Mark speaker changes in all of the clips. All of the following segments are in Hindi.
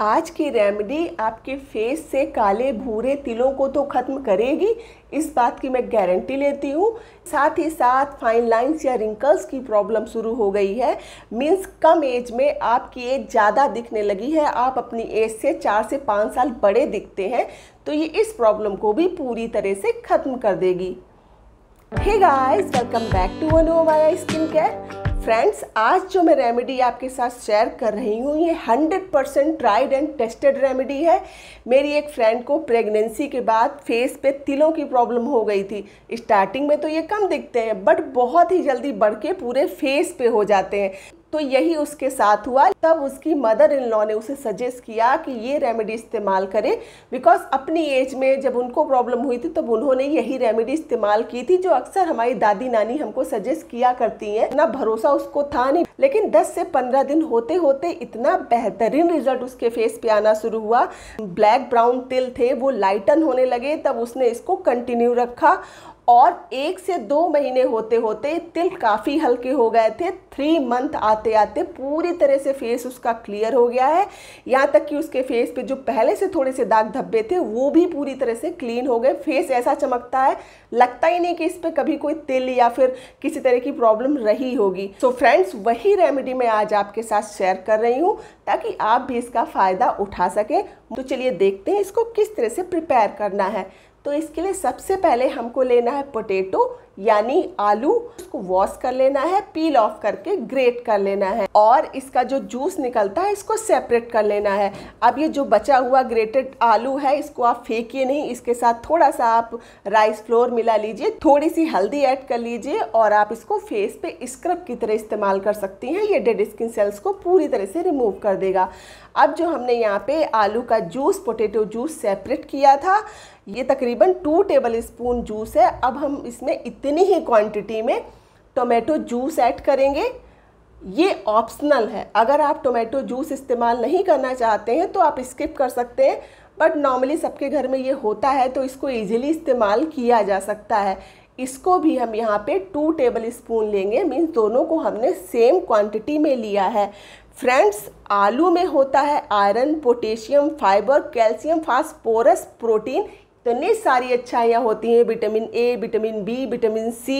Speaker 1: आज की रेमेडी आपके फेस से काले भूरे तिलों को तो ख़त्म करेगी इस बात की मैं गारंटी लेती हूँ साथ ही साथ फाइन लाइंस या रिंकल्स की प्रॉब्लम शुरू हो गई है मीन्स कम एज में आपकी एज ज़्यादा दिखने लगी है आप अपनी एज से चार से पाँच साल बड़े दिखते हैं तो ये इस प्रॉब्लम को भी पूरी तरह से ख़त्म कर देगी hey guys welcome back to Anu skin care friends आज जो मैं रेमेडी आपके साथ शेयर कर रही हूँ ये 100 percent tried and tested remedy है मेरी एक फ्रेंड को प्रेगनेंसी के बाद फेस पे तिलों की प्रॉब्लम हो गई थी स्टार्टिंग में तो ये कम दिखते हैं बट बहुत ही जल्दी बढ़ के पूरे फेस पे हो जाते हैं तो यही उसके साथ हुआ तब उसकी मदर इन लॉ ने उसे सजेस्ट किया कि ये रेमेडी इस्तेमाल करें बिकॉज अपनी एज में जब उनको प्रॉब्लम हुई थी तब उन्होंने यही रेमेडी इस्तेमाल की थी जो अक्सर हमारी दादी नानी हमको सजेस्ट किया करती हैं ना भरोसा उसको था नहीं लेकिन 10 से 15 दिन होते होते इतना बेहतरीन रिजल्ट उसके फेस पे आना शुरू हुआ ब्लैक ब्राउन तिल थे वो लाइटन होने लगे तब उसने इसको कंटिन्यू रखा और एक से दो महीने होते होते तिल काफ़ी हल्के हो गए थे थ्री मंथ आते आते पूरी तरह से फेस उसका क्लियर हो गया है यहाँ तक कि उसके फेस पे जो पहले से थोड़े से दाग धब्बे थे वो भी पूरी तरह से क्लीन हो गए फेस ऐसा चमकता है लगता ही नहीं कि इस पर कभी कोई तिल या फिर किसी तरह की प्रॉब्लम रही होगी सो so फ्रेंड्स वही रेमेडी मैं आज आपके साथ शेयर कर रही हूँ ताकि आप भी इसका फ़ायदा उठा सकें तो चलिए देखते हैं इसको किस तरह से प्रिपेयर करना है तो इसके लिए सबसे पहले हमको लेना है पोटैटो यानी आलू उसको वॉश कर लेना है पील ऑफ करके ग्रेट कर लेना है और इसका जो जूस निकलता है इसको सेपरेट कर लेना है अब ये जो बचा हुआ ग्रेटेड आलू है इसको आप फेंकिए नहीं इसके साथ थोड़ा सा आप राइस फ्लोर मिला लीजिए थोड़ी सी हल्दी ऐड कर लीजिए और आप इसको फेस पे स्क्रब की तरह इस्तेमाल कर सकती हैं ये डेड स्किन सेल्स को पूरी तरह से रिमूव कर देगा अब जो हमने यहाँ पे आलू का जूस पोटैटो जूस सेपरेट किया था ये तकरीबन टू टेबल स्पून जूस है अब हम इसमें इतनी ही क्वांटिटी में टोमेटो जूस ऐड करेंगे ये ऑप्शनल है अगर आप टोमेटो जूस इस्तेमाल नहीं करना चाहते हैं तो आप स्किप कर सकते हैं बट नॉर्मली सबके घर में ये होता है तो इसको ईजिली इस्तेमाल किया जा सकता है इसको भी हम यहाँ पे टू टेबल स्पून लेंगे मीन्स दोनों को हमने सेम क्वांटिटी में लिया है फ्रेंड्स आलू में होता है iron potassium fibre calcium phosphorus protein तो इतनी सारी अच्छाइयाँ होती हैं vitamin A vitamin B vitamin C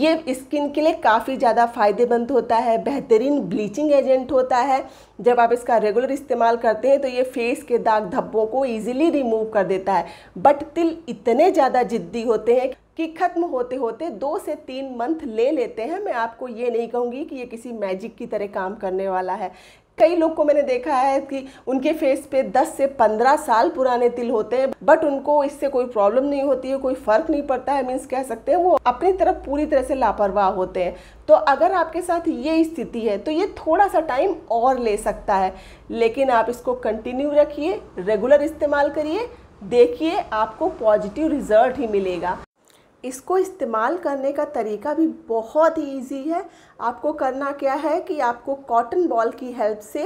Speaker 1: ये स्किन के लिए काफ़ी ज़्यादा फ़ायदेमंद होता है बेहतरीन ब्लीचिंग एजेंट होता है जब आप इसका रेगुलर इस्तेमाल करते हैं तो ये फेस के दाग धब्बों को ईजिली रिमूव कर देता है बट तिल इतने ज़्यादा जिद्दी होते हैं कि ख़त्म होते होते दो से तीन मंथ ले लेते हैं मैं आपको ये नहीं कहूँगी कि ये किसी मैजिक की तरह काम करने वाला है कई लोग को मैंने देखा है कि उनके फेस पे 10 से 15 साल पुराने तिल होते हैं बट उनको इससे कोई प्रॉब्लम नहीं होती है कोई फ़र्क नहीं पड़ता है मीन्स कह सकते हैं वो अपनी तरफ पूरी तरह से लापरवाह होते हैं तो अगर आपके साथ ये स्थिति है तो ये थोड़ा सा टाइम और ले सकता है लेकिन आप इसको कंटिन्यू रखिए रेगुलर इस्तेमाल करिए देखिए आपको पॉजिटिव रिजल्ट ही मिलेगा इसको इस्तेमाल करने का तरीका भी बहुत ही ईजी है आपको करना क्या है कि आपको कॉटन बॉल की हेल्प से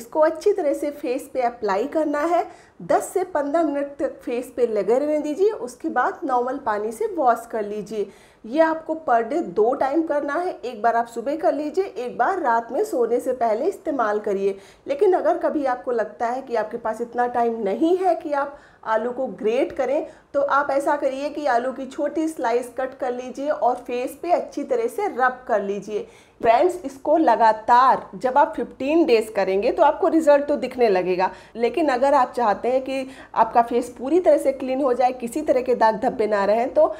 Speaker 1: इसको अच्छी तरह से फेस पे अप्लाई करना है 10 से 15 मिनट तक फेस पे लगे रहने दीजिए उसके बाद नॉर्मल पानी से वॉश कर लीजिए ये आपको पर डे दो टाइम करना है एक बार आप सुबह कर लीजिए एक बार रात में सोने से पहले इस्तेमाल करिए लेकिन अगर कभी आपको लगता है कि आपके पास इतना टाइम नहीं है कि आप आलू को ग्रेट करें तो आप ऐसा करिए कि आलू की छोटी स्लाइस कट कर लीजिए और फेस पे अच्छी तरह से रब कर लीजिए फ्रेंड्स इसको लगातार जब आप 15 डेज करेंगे तो आपको रिजल्ट तो दिखने लगेगा लेकिन अगर आप चाहते हैं कि आपका फेस पूरी तरह से क्लीन हो जाए किसी तरह के दाग धब्बे ना रहें तो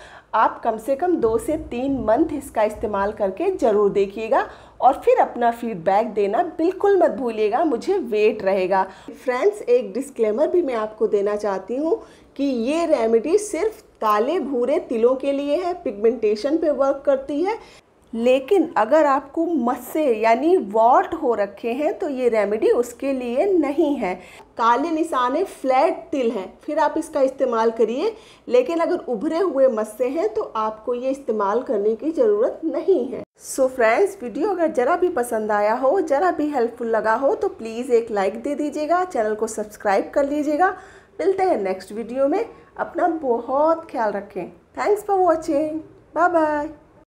Speaker 1: आप कम से कम दो से तीन मंथ इसका इस्तेमाल करके ज़रूर देखिएगा और फिर अपना फीडबैक देना बिल्कुल मत भूलिएगा मुझे वेट रहेगा फ्रेंड्स एक डिस्क्लेमर भी मैं आपको देना चाहती हूँ कि ये रेमेडी सिर्फ काले भूरे तिलों के लिए है पिगमेंटेशन पे वर्क करती है लेकिन अगर आपको मस्से यानी वॉट हो रखे हैं तो ये रेमेडी उसके लिए नहीं है काले निशाने फ्लैट तिल हैं फिर आप इसका इस्तेमाल करिए लेकिन अगर उभरे हुए मस्से हैं तो आपको ये इस्तेमाल करने की ज़रूरत नहीं है सो so फ्रेंड्स वीडियो अगर ज़रा भी पसंद आया हो ज़रा भी हेल्पफुल लगा हो तो प्लीज़ एक लाइक दे दीजिएगा चैनल को सब्सक्राइब कर लीजिएगा मिलते हैं नेक्स्ट वीडियो में अपना बहुत ख्याल रखें thanks for watching bye bye